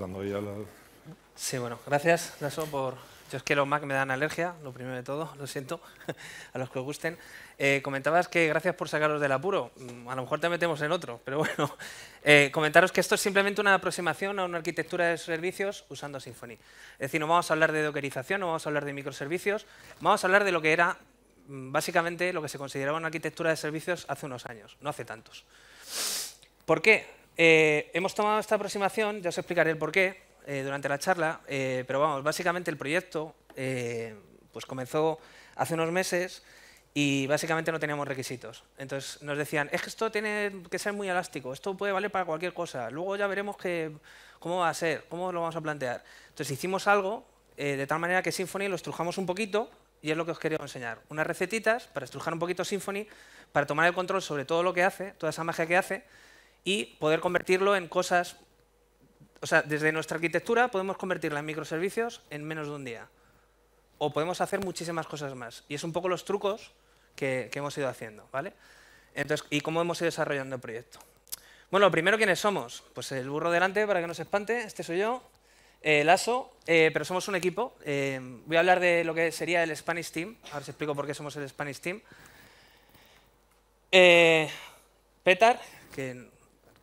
la... Sí, bueno, gracias, Naso, por... Yo es que los Mac me dan alergia, lo primero de todo, lo siento, a los que os gusten. Eh, comentabas que gracias por sacaros del apuro, mm, a lo mejor te metemos en otro, pero bueno. Eh, comentaros que esto es simplemente una aproximación a una arquitectura de servicios usando Symfony. Es decir, no vamos a hablar de dockerización, no vamos a hablar de microservicios, vamos a hablar de lo que era mm, básicamente lo que se consideraba una arquitectura de servicios hace unos años, no hace tantos. ¿Por qué? Eh, hemos tomado esta aproximación, ya os explicaré el porqué eh, durante la charla, eh, pero vamos, básicamente el proyecto pues comenzó hace unos meses y básicamente no teníamos requisitos. Entonces nos decían, es que esto tiene que ser muy elástico, esto puede valer para cualquier cosa, luego ya veremos cómo va a ser, cómo lo vamos a plantear. Entonces hicimos algo de tal manera que Symfony lo estrujamos un poquito y es lo que os quería enseñar. Unas recetitas para estrujar un poquito Symfony, para tomar el control sobre todo lo que hace, toda esa magia que hace, y poder convertirlo en cosas, o sea, desde nuestra arquitectura podemos convertirla en microservicios en menos de un día. O podemos hacer muchísimas cosas más. Y es un poco los trucos que, hemos ido haciendo, ¿vale? Entonces, y cómo hemos ido desarrollando el proyecto. Bueno, primero, ¿quiénes somos? Pues el burro delante, para que no se espante, este soy yo, el eh, ASO, eh, pero somos un equipo. Eh, voy a hablar de lo que sería el Spanish Team. Ahora os explico por qué somos el Spanish Team. Petar, que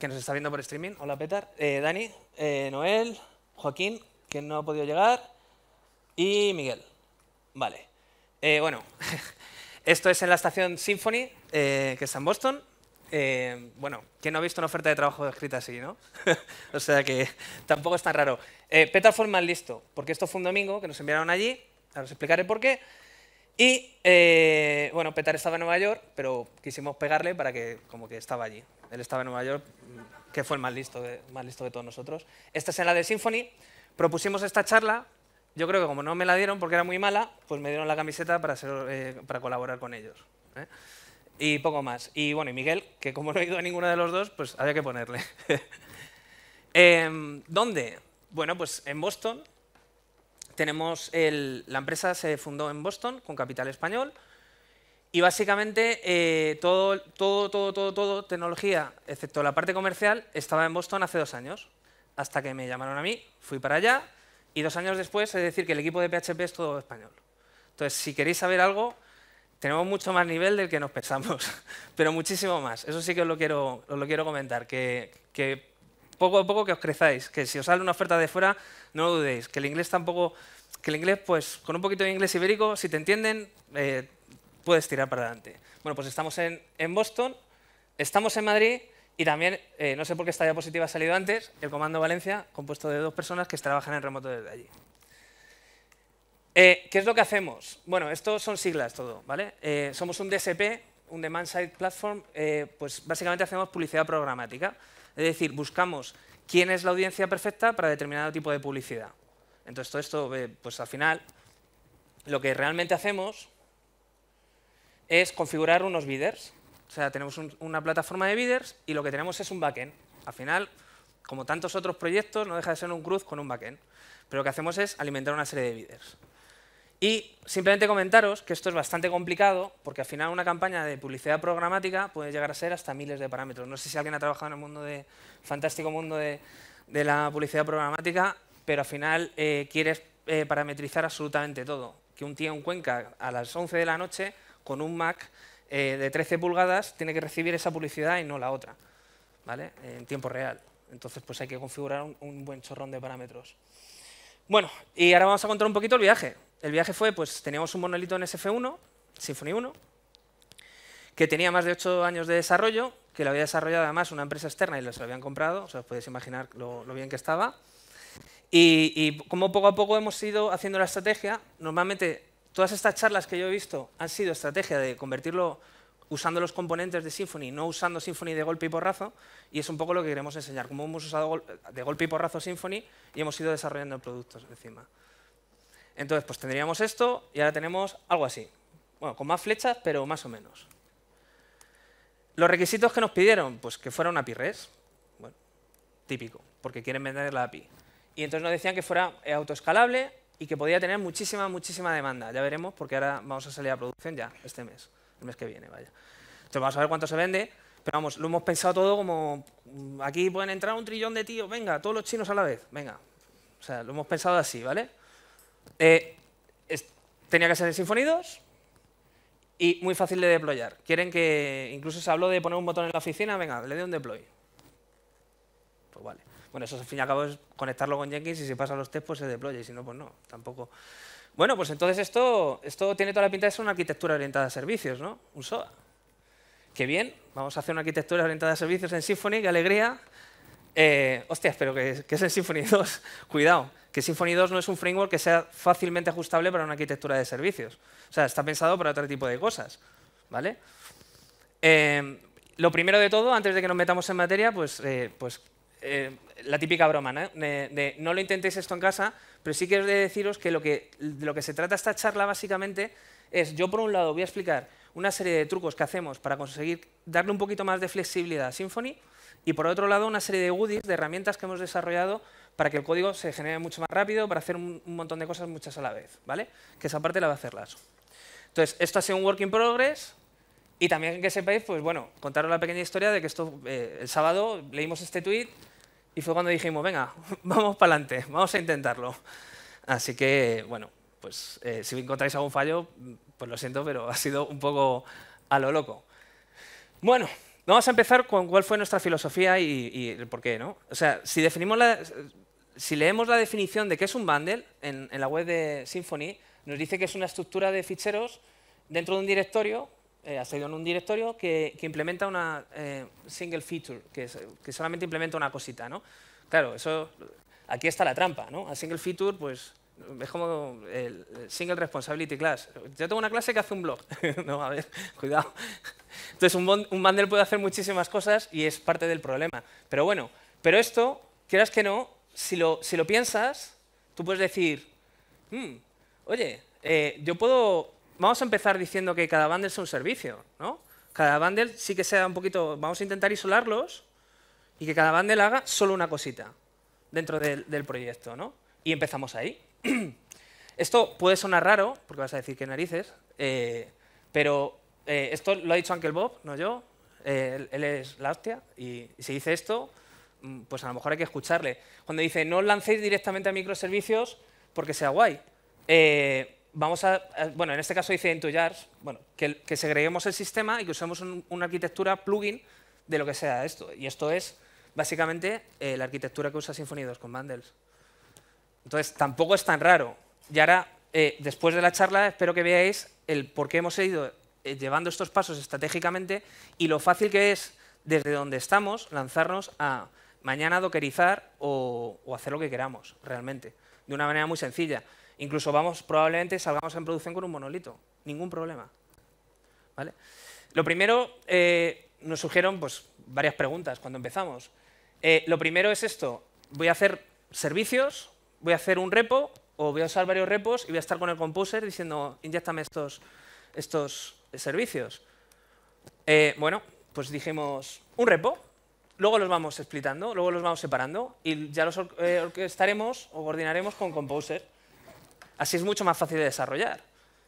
que nos está viendo por streaming. Hola, Petar. Eh, Dani, eh, Noel, Joaquín, que no ha podido llegar, y Miguel. Vale. Eh, bueno, esto es en la estación Symphony, que está en Boston. bueno, ¿quién no ha visto una oferta de trabajo escrita así, no? o sea que tampoco es tan raro. Petar fue el más listo, porque esto fue un domingo que nos enviaron allí, ahora os explicaré por qué. Y bueno, Petar estaba en Nueva York, pero quisimos pegarle para que como que estaba allí. Él estaba en Nueva York, que fue el más listo de, más listo de todos nosotros. Esta es la de Symphony. Propusimos esta charla. Yo creo que como no me la dieron porque era muy mala, pues me dieron la camiseta para, ser, eh, para colaborar con ellos. ¿eh? Y poco más. Y bueno, y Miguel, que como no he ido a ninguno de los dos, pues había que ponerle. Em, ¿Dónde? Bueno, pues en Boston. Tenemos la empresa se fundó en Boston con capital español. Y básicamente eh, todo, todo, todo, todo, todo, tecnología, excepto la parte comercial, estaba en Boston hace dos años. Hasta que me llamaron a mí, fui para allá y dos años después, es decir, que el equipo de PHP es todo español. Entonces, si queréis saber algo, tenemos mucho más nivel del que nos pensamos, pero muchísimo más. Eso sí que os lo quiero, lo quiero comentar, que, poco a poco que os crezáis, que si os sale una oferta de fuera, no lo dudéis, que el inglés tampoco, que el inglés, pues con un poquito de inglés ibérico, si te entienden, eh, puedes tirar para adelante. Bueno, pues estamos en, Boston, estamos en Madrid y también, eh, no sé por qué esta diapositiva ha salido antes, el Comando Valencia, compuesto de dos personas que trabajan en remoto desde allí. Eh, ¿Qué es lo que hacemos? Bueno, esto son siglas todo, ¿vale? Eh, somos un DSP, un Demand Side Platform, pues básicamente hacemos publicidad programática. Es decir, buscamos quién es la audiencia perfecta para determinado tipo de publicidad. Entonces, todo esto, pues al final, lo que realmente hacemos es configurar unos bidders. O sea, tenemos una plataforma de bidders y lo que tenemos es un backend. Al final, como tantos otros proyectos, no deja de ser un cruz con un backend. Pero lo que hacemos es alimentar una serie de bidders. Y simplemente comentaros que esto es bastante complicado, porque al final una campaña de publicidad programática puede llegar a ser hasta miles de parámetros. No sé si alguien ha trabajado en el mundo de, fantástico mundo de, la publicidad programática, pero al final eh, quieres eh, parametrizar absolutamente todo. Que un día en Cuenca a las 11 de la noche con un Mac eh, de 13 pulgadas tiene que recibir esa publicidad y no la otra, ¿vale? En tiempo real. Entonces, pues hay que configurar un, buen chorrón de parámetros. Bueno, y ahora vamos a contar un poquito el viaje. El viaje fue, pues teníamos un monolito en SF1, Symfony 1, que tenía más de 8 años de desarrollo, que lo había desarrollado además una empresa externa y lo habían comprado, o sea, os podéis imaginar lo, bien que estaba. Y, y, como poco a poco hemos ido haciendo la estrategia, normalmente Todas estas charlas que yo he visto han sido estrategia de convertirlo usando los componentes de Symfony, no usando Symfony de golpe y porrazo, y es un poco lo que queremos enseñar, cómo hemos usado de golpe y porrazo Symfony y hemos ido desarrollando productos encima. Entonces, pues tendríamos esto y ahora tenemos algo así. Bueno, con más flechas, pero más o menos. Los requisitos que nos pidieron, pues que fuera una API REST, bueno, típico, porque quieren vender la API. Y entonces nos decían que fuera autoescalable, y que podía tener muchísima, muchísima demanda. Ya veremos porque ahora vamos a salir a producción ya este mes, el mes que viene, vaya. Entonces vamos a ver cuánto se vende, pero vamos, lo hemos pensado todo como mm, aquí pueden entrar un trillón de tíos, venga, todos los chinos a la vez, venga. O sea, lo hemos pensado así, ¿vale? Eh, tenía que ser en Symfony y muy fácil de deployar. Quieren que, incluso se habló de poner un botón en la oficina, venga, le dé un deploy. Pues vale. Bueno, eso al fin y al cabo es conectarlo con Jenkins y si pasa los test, pues se deploye y si no, pues no, tampoco. Bueno, pues entonces esto, esto tiene toda la pinta de ser una arquitectura orientada a servicios, ¿no? Un SOA. Qué bien, vamos a hacer una arquitectura orientada a servicios en Symfony, qué alegría. Eh, hostias, pero que, que es en Symfony 2, cuidado, que Symfony 2 no es un framework que sea fácilmente ajustable para una arquitectura de servicios. O sea, está pensado para otro tipo de cosas, ¿vale? Eh, lo primero de todo, antes de que nos metamos en materia, pues, eh, pues eh, la típica broma, ¿no? De, no lo intentéis esto en casa, pero sí quiero deciros que, lo que lo que se trata esta charla básicamente es, yo por un lado voy a explicar una serie de trucos que hacemos para conseguir darle un poquito más de flexibilidad a Symfony y por otro lado una serie de goodies, de herramientas que hemos desarrollado para que el código se genere mucho más rápido, para hacer un, montón de cosas muchas a la vez, ¿vale? Que esa parte la va a hacer Lasso. Entonces, esto ha sido un work in progress, y también que sepáis, pues bueno, contaros la pequeña historia de que esto, eh, el sábado leímos este tweet. Y fue cuando dijimos, venga, vamos para adelante, vamos a intentarlo. Así que, bueno, pues eh, si encontráis algún fallo, pues lo siento, pero ha sido un poco a lo loco. Bueno, vamos a empezar con cuál fue nuestra filosofía y, el por qué, ¿no? O sea, si, definimos la, si leemos la definición de qué es un bundle en, en la web de Symfony, nos dice que es una estructura de ficheros dentro de un directorio eh, ha salido en un directorio que, implementa una eh, single feature, que, solamente implementa una cosita, ¿no? Claro, eso, aquí está la trampa, ¿no? A single feature, pues, es como el single responsibility class. Yo tengo una clase que hace un blog. no, a ver, cuidado. Entonces, un, bundle puede hacer muchísimas cosas y es parte del problema. Pero bueno, pero esto, quieras que no, si lo, piensas, tú puedes decir, hmm, oye, eh, yo puedo vamos a empezar diciendo que cada bundle es un servicio, ¿no? Cada bundle sí que sea un poquito... Vamos a intentar isolarlos y que cada bundle haga solo una cosita dentro del, proyecto, ¿no? Y empezamos ahí. esto puede sonar raro, porque vas a decir que narices, eh, pero eh, esto lo ha dicho Uncle Bob, no yo. Eh, él, es la hostia y, si dice esto, mm, pues a lo mejor hay que escucharle. Cuando dice, no os lancéis directamente a microservicios porque sea guay vamos a, bueno, en este caso dice Entoyars bueno, que, que, segreguemos el sistema y que usemos una arquitectura plugin de lo que sea esto. Y esto es básicamente eh, la arquitectura que usa Symfony 2 con bundles. Entonces, tampoco es tan raro. Y ahora, eh, después de la charla, espero que veáis el por qué hemos ido eh, llevando estos pasos estratégicamente y lo fácil que es, desde donde estamos, lanzarnos a mañana dockerizar o hacer lo que queramos, realmente, de una manera muy sencilla. Incluso vamos, probablemente salgamos en producción con un monolito, ningún problema. ¿Vale? Lo primero, eh, nos surgieron pues, varias preguntas cuando empezamos. Eh, lo primero es esto, voy a hacer servicios, voy a hacer un repo, o voy a usar varios repos y voy a estar con el composer diciendo, inyectame estos, estos servicios. Eh, bueno, pues dijimos, un repo, luego los vamos explicando luego los vamos separando y ya los orquestaremos o coordinaremos con composer. Así es mucho más fácil de desarrollar.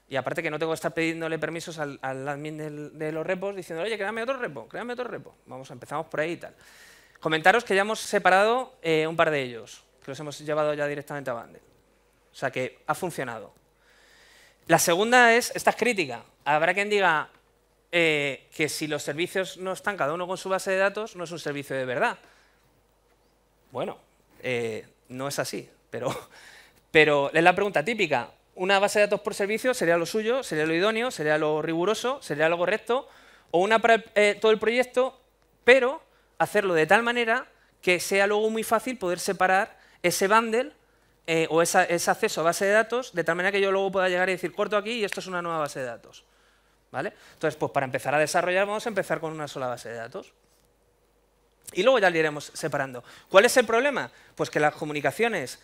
Y aparte que no tengo que estar pidiéndole permisos al, admin de los repos diciendo, oye, créame otro repo, créame otro repo. Vamos, empezamos por ahí y tal. Comentaros que ya hemos separado eh, un par de ellos, que los hemos llevado ya directamente a Bundle. O sea que ha funcionado. La segunda es, esta es crítica. Habrá quien diga eh, que si los servicios no están cada uno con su base de datos, no es un servicio de verdad. Bueno, eh, no es así, pero pero es la pregunta típica. Una base de datos por servicio sería lo suyo, sería lo idóneo, sería lo riguroso, sería lo correcto, o una para eh, todo el proyecto, pero hacerlo de tal manera que sea luego muy fácil poder separar ese bundle eh, o ese acceso a base de datos, de tal manera que yo luego pueda llegar y decir, corto aquí y esto es una nueva base de datos. ¿Vale? Entonces, pues para empezar a desarrollar vamos a empezar con una sola base de datos. Y luego ya lo iremos separando. ¿Cuál es el problema? Pues que las comunicaciones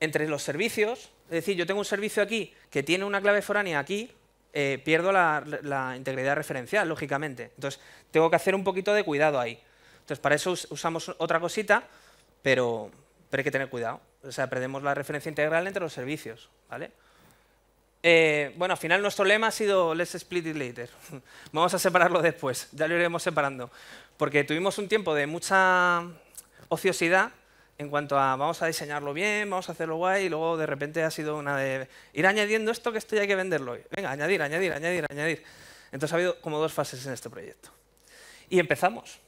entre los servicios, es decir, yo tengo un servicio aquí que tiene una clave foránea aquí, eh, pierdo la, integridad referencial, lógicamente. Entonces, tengo que hacer un poquito de cuidado ahí. Entonces, para eso usamos otra cosita, pero, pero, hay que tener cuidado. O sea, perdemos la referencia integral entre los servicios, ¿vale? Eh, bueno, al final nuestro lema ha sido let's split it later. Vamos a separarlo después, ya lo iremos separando. Porque tuvimos un tiempo de mucha ociosidad en cuanto a vamos a diseñarlo bien, vamos a hacerlo guay, y luego de repente ha sido una de ir añadiendo esto que esto ya hay que venderlo. Venga, añadir, añadir, añadir, añadir. Entonces ha habido como dos fases en este proyecto. Y empezamos.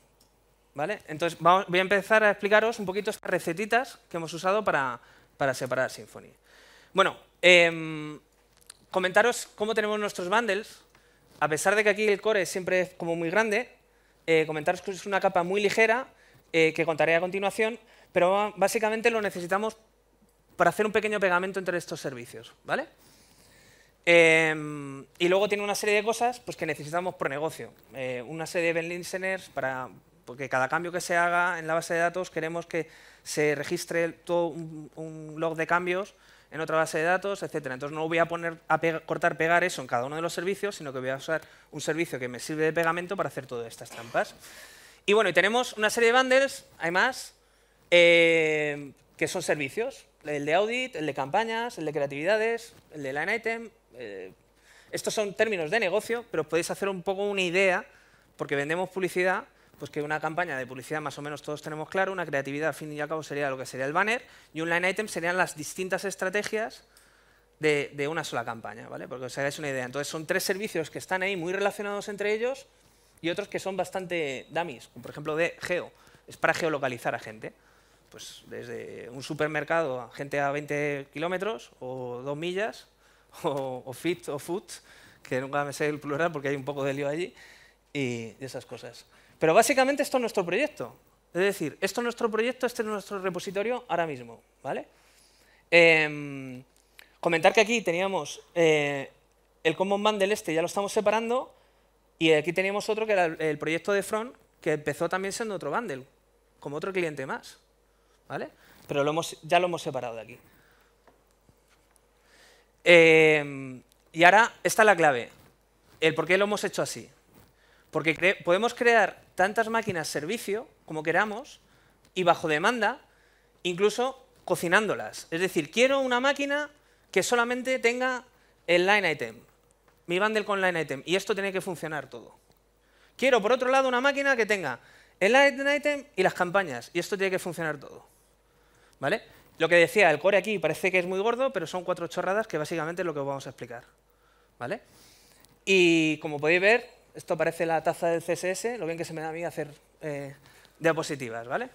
¿vale? Entonces voy a empezar a explicaros un poquito estas recetitas que hemos usado para, separar Symfony. Bueno, em, comentaros cómo tenemos nuestros bundles. A pesar de que aquí el core siempre es como muy grande, eh, comentaros que es una capa muy ligera eh, que contaré a continuación, pero básicamente lo necesitamos para hacer un pequeño pegamento entre estos servicios, ¿vale? Em, y luego tiene una serie de cosas pues, que necesitamos por negocio. Eh, una serie de Ben listeners para porque pues, cada cambio que se haga en la base de datos queremos que se registre todo un, log de cambios en otra base de datos, etcétera. Entonces no voy a poner a cortar pegar eso en cada uno de los servicios, sino que voy a usar un servicio que me sirve de pegamento para hacer todas estas trampas. Y bueno, y tenemos una serie de bundles, además, eh, que son servicios, el de audit, el de campañas, el de creatividades, el de line item. Eh, estos son términos de negocio, pero podéis hacer un poco una idea, porque vendemos publicidad, pues que una campaña de publicidad más o menos todos tenemos claro, una creatividad al fin y al cabo sería lo que sería el banner, y un line item serían las distintas estrategias de, de una sola campaña, ¿vale? Porque os hagáis una idea. Entonces son tres servicios que están ahí muy relacionados entre ellos y otros que son bastante dummies, como por ejemplo de geo, es para geolocalizar a gente pues desde un supermercado a gente a 20 kilómetros o 2 millas, o, fit o food, que nunca me sé el plural porque hay un poco de lío allí, y esas cosas. Pero básicamente esto es nuestro proyecto. Es decir, esto es nuestro proyecto, este es nuestro repositorio ahora mismo. ¿vale? Em, comentar que aquí teníamos eh, el Common bundle del este, ya lo estamos separando, y aquí teníamos otro que era el proyecto de Front, que empezó también siendo otro bundle, como otro cliente más. ¿vale? Pero ya lo hemos separado de aquí. Em, y ahora, está la clave. El por qué lo hemos hecho así. Porque podemos crear tantas máquinas servicio como queramos y bajo demanda, incluso cocinándolas. Es decir, quiero una máquina que solamente tenga el line item, mi bundle con line item, y esto tiene que funcionar todo. Quiero, por otro lado, una máquina que tenga el line item y las campañas, y esto tiene que funcionar todo. ¿Vale? Lo que decía, el core aquí parece que es muy gordo, pero son cuatro chorradas que básicamente es lo que os vamos a explicar. ¿Vale? Y como podéis ver, esto parece la taza del CSS, lo bien que se me da a mí hacer eh, diapositivas, ¿vale?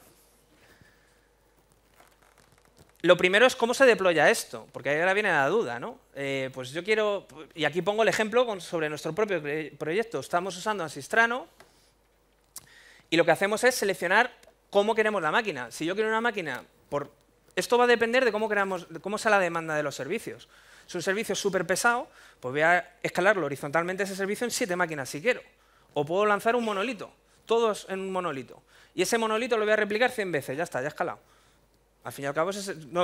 Lo primero es cómo se deploya esto, porque ahora viene la duda, ¿no? Eh, pues yo quiero, y aquí pongo el ejemplo sobre nuestro propio proyecto. Estamos usando Asistrano y lo que hacemos es seleccionar cómo queremos la máquina. Si yo quiero una máquina por... Esto va a depender de cómo, creamos, cómo sea la demanda de los servicios. Si un servicio es súper pesado, pues voy a escalarlo horizontalmente ese servicio en siete máquinas si quiero. O puedo lanzar un monolito, todos en un monolito. Y ese monolito lo voy a replicar 100 veces, ya está, ya escalado. Al fin y al cabo,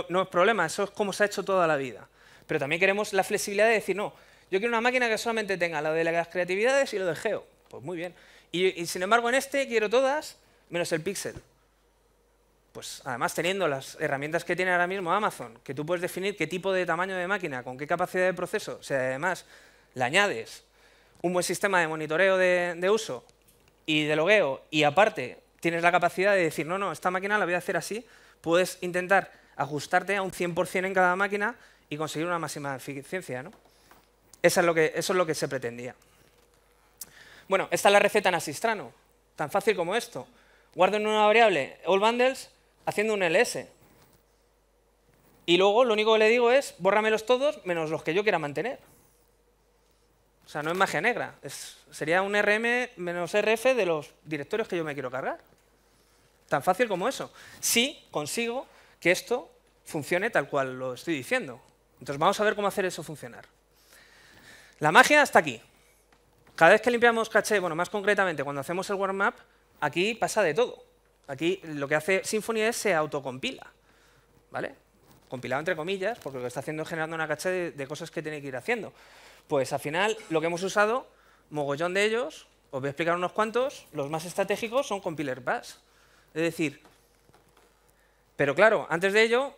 no, es problema, eso es como se ha hecho toda la vida. Pero también queremos la flexibilidad de decir, no, yo quiero una máquina que solamente tenga lo de las creatividades y lo de geo. Pues muy bien. Y, y, sin embargo, en este quiero todas menos el píxel pues además teniendo las herramientas que tiene ahora mismo Amazon, que tú puedes definir qué tipo de tamaño de máquina, con qué capacidad de proceso, si además le añades un buen sistema de monitoreo de, uso y de logueo, y aparte tienes la capacidad de decir, no, no, esta máquina la voy a hacer así, puedes intentar ajustarte a un 100% en cada máquina y conseguir una máxima eficiencia. ¿no? Eso, es lo que, eso es lo que se pretendía. Bueno, esta es la receta en Asistrano, tan fácil como esto. Guardo en una variable all bundles haciendo un ls. Y luego lo único que le digo es, bórramelos todos menos los que yo quiera mantener. O sea, no es magia negra. sería un rm menos rf de los directorios que yo me quiero cargar. Tan fácil como eso. Si consigo que esto funcione tal cual lo estoy diciendo. Entonces vamos a ver cómo hacer eso funcionar. La magia está aquí. Cada vez que limpiamos caché, bueno, más concretamente, cuando hacemos el warm up, aquí pasa de todo. Aquí lo que hace Symfony es se autocompila, ¿vale? Compilado entre comillas, porque lo que está haciendo es generando una caché de, cosas que tiene que ir haciendo. Pues al final lo que hemos usado, mogollón de ellos, os voy a explicar unos cuantos, los más estratégicos son compiler pass. Es decir, pero claro, antes de ello,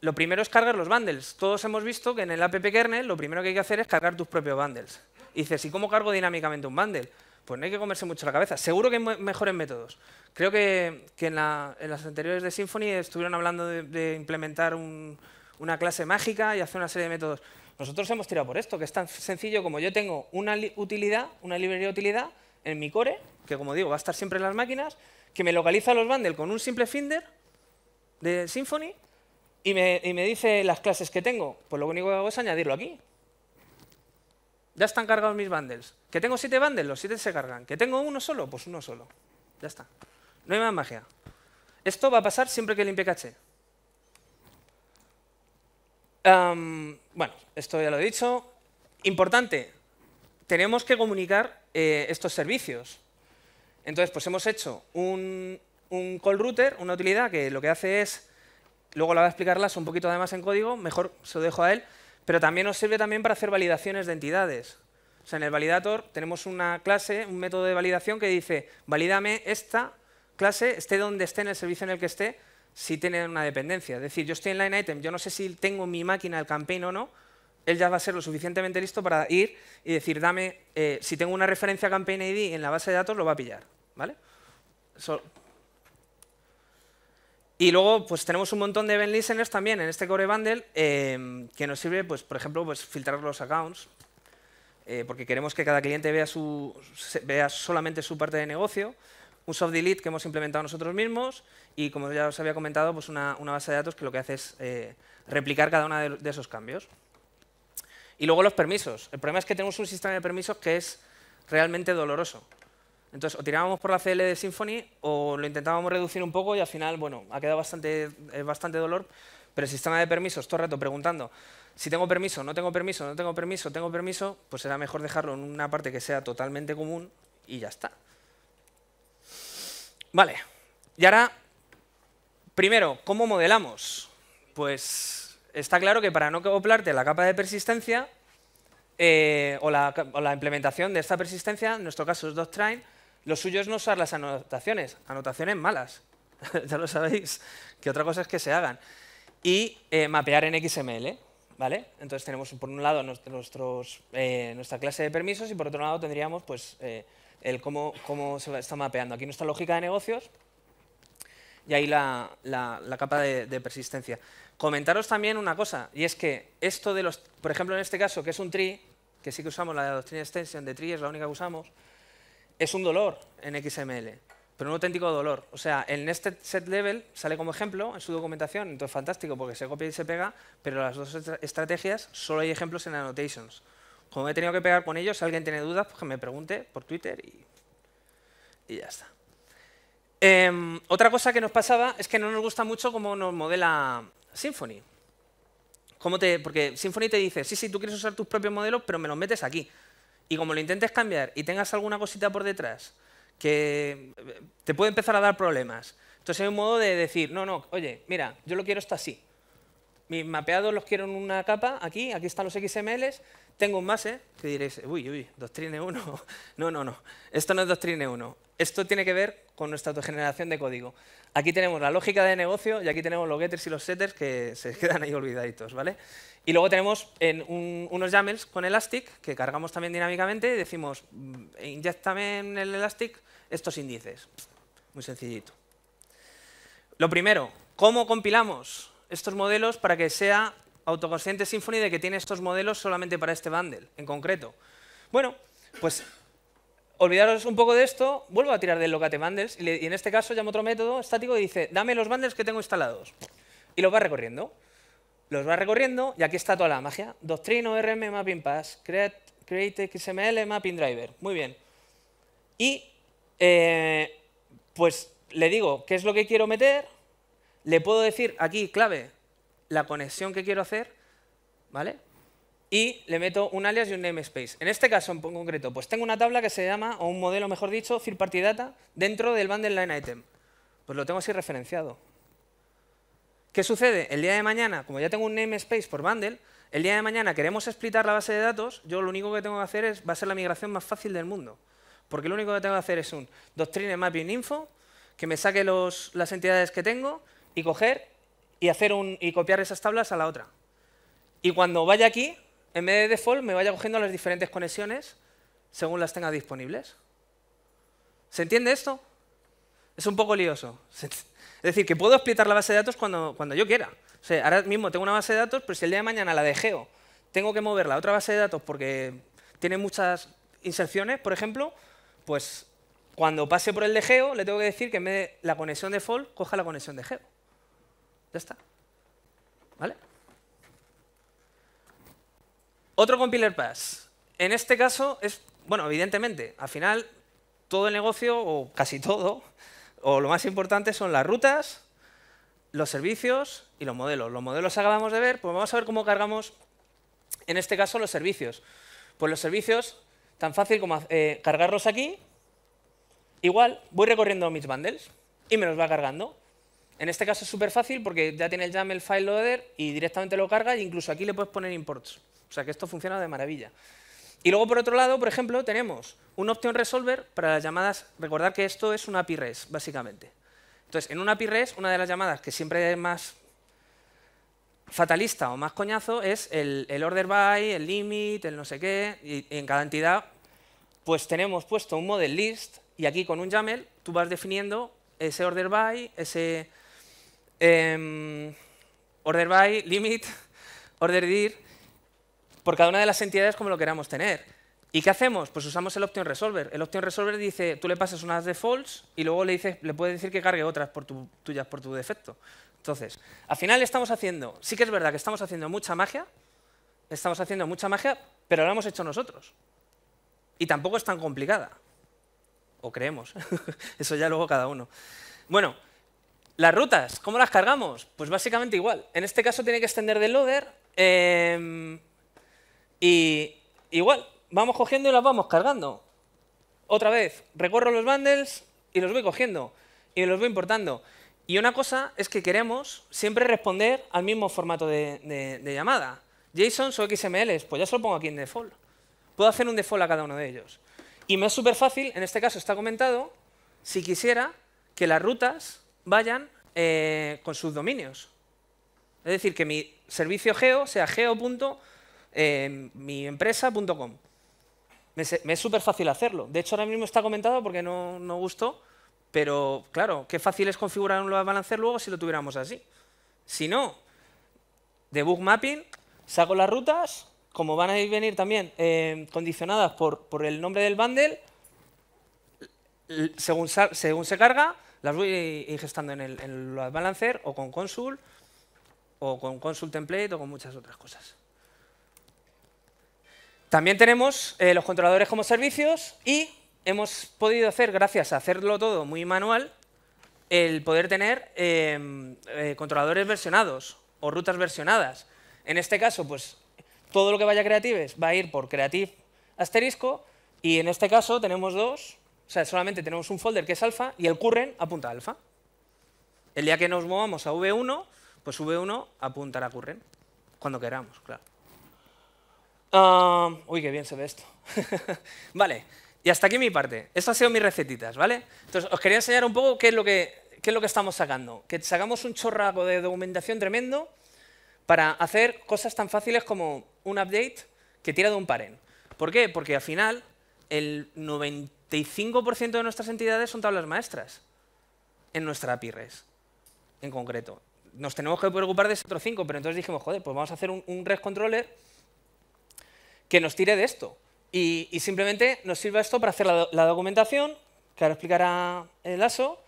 lo primero es cargar los bundles. Todos hemos visto que en el app kernel lo primero que hay que hacer es cargar tus propios bundles. Y dices, ¿y cómo cargo dinámicamente un bundle? pues no hay que comerse mucho la cabeza. Seguro que hay mejores métodos. Creo que, en, las anteriores de Symfony estuvieron hablando de, implementar una clase mágica y hacer una serie de métodos. Nosotros hemos tirado por esto, que es tan sencillo como yo tengo una utilidad, una librería de utilidad en mi core, que como digo, va a estar siempre en las máquinas, que me localiza los bundles con un simple finder de Symfony y me, y me dice las clases que tengo. Pues lo único que hago es añadirlo aquí ya están cargados mis bundles. Que tengo siete bundles, los siete se cargan. Que tengo uno solo, pues uno solo. Ya está. No hay más magia. Esto va a pasar siempre que limpie caché. bueno, esto ya lo he dicho. Importante, tenemos que comunicar eh, estos servicios. Entonces, pues hemos hecho un, call router, una utilidad que lo que hace es, luego la va a explicar un poquito además en código, mejor se lo dejo a él, pero también nos sirve también para hacer validaciones de entidades. O sea, en el validator tenemos una clase, un método de validación que dice, valídame esta clase, esté donde esté, en el servicio en el que esté, si tiene una dependencia. Es decir, yo estoy en line item, yo no sé si tengo mi máquina el campaign o no, él ya va a ser lo suficientemente listo para ir y decir, dame, eh, si tengo una referencia campaign ID en la base de datos, lo va a pillar. ¿vale? Y luego pues tenemos un montón de event listeners también en este core bundle em, que nos sirve, pues por ejemplo, pues filtrar los accounts, eh, porque queremos que cada cliente vea, su, vea solamente su parte de negocio, un soft delete que hemos implementado nosotros mismos y, como ya os había comentado, pues una, base de datos que lo que hace es eh, replicar cada uno de esos cambios. Y luego los permisos. El problema es que tenemos un sistema de permisos que es realmente doloroso. Entonces, o tirábamos por la CL de Symfony o lo intentábamos reducir un poco y al final, bueno, ha quedado bastante, eh, bastante dolor. Pero el sistema de permisos, todo el rato preguntando si tengo permiso, no tengo permiso, no tengo permiso, tengo permiso, pues era mejor dejarlo en una parte que sea totalmente común y ya está. Vale, y ahora, primero, ¿cómo modelamos? Pues está claro que para no acoplarte la capa de persistencia eh, o, la, o, la, implementación de esta persistencia, en nuestro caso es Doctrine, lo suyo es no usar las anotaciones, anotaciones malas, ya lo sabéis, que otra cosa es que se hagan. Y eh, mapear en XML, ¿vale? Entonces tenemos por un lado nuestros, eh, nuestra clase de permisos y por otro lado tendríamos pues, eh, el cómo, se está mapeando. Aquí nuestra lógica de negocios y ahí la, capa de, persistencia. Comentaros también una cosa, y es que esto de los, por ejemplo en este caso, que es un tree, que sí que usamos la doctrina extension de tree, es la única que usamos, es un dolor en XML, pero un auténtico dolor. O sea, el nested set level sale como ejemplo en su documentación, entonces fantástico porque se copia y se pega, pero las dos estrategias solo hay ejemplos en annotations. Como he tenido que pegar con ellos, si alguien tiene dudas, pues que me pregunte por Twitter y, ya está. Em, otra cosa que nos pasaba es que no nos gusta mucho cómo nos modela Symfony. ¿Cómo te, porque Symfony te dice, sí, sí, tú quieres usar tus propios modelos, pero me los metes aquí y como lo intentes cambiar y tengas alguna cosita por detrás que eh, te puede empezar a dar problemas, entonces hay un modo de decir, no, no, oye, mira, yo lo quiero esto así. Mis mapeados los quiero en una capa, aquí, aquí están los XMLs, tengo un eh, que diréis, uy, uy, doctrine 1. No, no, no, esto no es doctrine 1. Esto tiene que ver con nuestra autogeneración de código. Aquí tenemos la lógica de negocio y aquí tenemos los getters y los setters que se quedan ahí olvidaditos, ¿vale? Y luego tenemos unos YAMLs con Elastic que cargamos también dinámicamente y decimos, mm, inyectame en el Elastic estos índices. Muy sencillito. Lo primero, ¿cómo compilamos estos modelos para que sea autoconsciente Symfony de que tiene estos modelos solamente para este bundle en concreto? Bueno, pues olvidaros un poco de esto, vuelvo a tirar del locate bundles, y, en este caso llamo otro método estático y dice, dame los bundles que tengo instalados. Y los va recorriendo. Los va recorriendo y aquí está toda la magia. Doctrino, RM, Mapping Pass, Create, create XML, Mapping Driver. Muy bien. Y eh, pues le digo qué es lo que quiero meter, le puedo decir aquí clave la conexión que quiero hacer, ¿vale? y le meto un alias y un namespace. En este caso en concreto, pues tengo una tabla que se llama, o un modelo mejor dicho, third party data, dentro del bundle line item. Pues lo tengo así referenciado. ¿Qué sucede? El día de mañana, como ya tengo un namespace por bundle, el día de mañana queremos explotar la base de datos, yo lo único que tengo que hacer es, va a ser la migración más fácil del mundo. Porque lo único que tengo que hacer es un doctrine mapping info, que me saque los, las entidades que tengo y coger y, hacer un, y copiar esas tablas a la otra. Y cuando vaya aquí, en vez de default me vaya cogiendo las diferentes conexiones según las tenga disponibles. ¿Se entiende esto? Es un poco lioso. Es decir, que puedo explotar la base de datos cuando, cuando yo quiera. O sea, ahora mismo tengo una base de datos, pero si el día de mañana la dejeo, tengo que moverla a otra base de datos porque tiene muchas inserciones, por ejemplo, pues cuando pase por el de geo, le tengo que decir que en vez de la conexión default, coja la conexión de geo. Ya está. ¿Vale? Otro compiler pass. En este caso es, bueno, evidentemente, al final todo el negocio, o casi todo, o lo más importante son las rutas, los servicios y los modelos. Los modelos acabamos de ver, pues vamos a ver cómo cargamos, en este caso, los servicios. Pues los servicios, tan fácil como eh, cargarlos aquí, igual voy recorriendo mis bundles y me los va cargando. En este caso es súper fácil porque ya tiene el YAML file loader y directamente lo carga e incluso aquí le puedes poner imports. O sea que esto funciona de maravilla. Y luego, por otro lado, por ejemplo, tenemos un option resolver para las llamadas. Recordad que esto es una API REST, básicamente. Entonces, en una API REST, una de las llamadas que siempre es más fatalista o más coñazo es el, order by, el limit, el no sé qué. Y, en cada entidad, pues tenemos puesto un model list y aquí con un YAML tú vas definiendo ese order by, ese em, order by, limit, order dir por cada una de las entidades como lo queramos tener. ¿Y qué hacemos? Pues usamos el Option Resolver. El Option Resolver dice, tú le pasas unas defaults y luego le, dices, le puedes decir que cargue otras por tu, tuyas por tu defecto. Entonces, al final estamos haciendo, sí que es verdad que estamos haciendo mucha magia, estamos haciendo mucha magia, pero lo hemos hecho nosotros. Y tampoco es tan complicada. O creemos. Eso ya luego cada uno. Bueno, las rutas, ¿cómo las cargamos? Pues básicamente igual. En este caso tiene que extender del loader. Em, y igual, vamos cogiendo y las vamos cargando. Otra vez, recorro los bundles y los voy cogiendo y los voy importando. Y una cosa es que queremos siempre responder al mismo formato de, llamada. JSON o XML, pues ya se lo pongo aquí en default. Puedo hacer un default a cada uno de ellos. Y me es súper fácil, en este caso está comentado, si quisiera que las rutas vayan eh, con sus dominios. Es decir, que mi servicio geo sea geo.com en miempresa.com. Me, me, es súper fácil hacerlo. De hecho, ahora mismo está comentado porque no, gustó, pero claro, qué fácil es configurar un load balancer luego si lo tuviéramos así. Si no, debug mapping, saco las rutas, como van a ir venir también eh, condicionadas por, el nombre del bundle, según, se carga, las voy ingestando en el, en balancer o con console o con console template o con muchas otras cosas. También tenemos eh, los controladores como servicios y hemos podido hacer, gracias a hacerlo todo muy manual, el poder tener em, eh, controladores versionados o rutas versionadas. En este caso, pues todo lo que vaya a Creatives va a ir por Creative asterisco y en este caso tenemos dos, o sea, solamente tenemos un folder que es alfa y el current apunta a alfa. El día que nos movamos a V1, pues V1 apuntará a current, cuando queramos, claro uy, qué bien se ve esto. vale, y hasta aquí mi parte. Estas han sido mis recetitas, ¿vale? Entonces, os quería enseñar un poco qué es lo que, qué es lo que estamos sacando. Que sacamos un chorraco de documentación tremendo para hacer cosas tan fáciles como un update que tira de un paren. ¿Por qué? Porque al final el 95% de nuestras entidades son tablas maestras en nuestra API REST, en concreto. Nos tenemos que preocupar de ese otro 5, pero entonces dijimos, joder, pues vamos a hacer un, un REST controller que nos tire de esto. Y, simplemente nos sirva esto para hacer la, documentación, que ahora explicará el ASO,